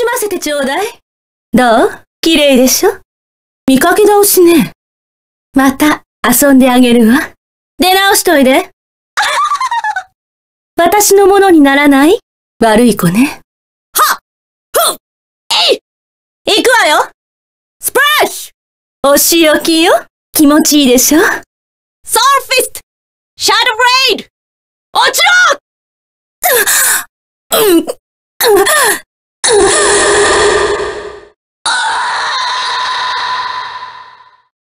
しませてちょうだい。どう綺麗でしょ見かけ倒しね。また遊んであげるわ。出直しといで。私のものにならない悪い子ね。はふっえい行くわよスプラッシュお仕置きよ気持ちいいでしょソーフィストシャドウレイド落ちろ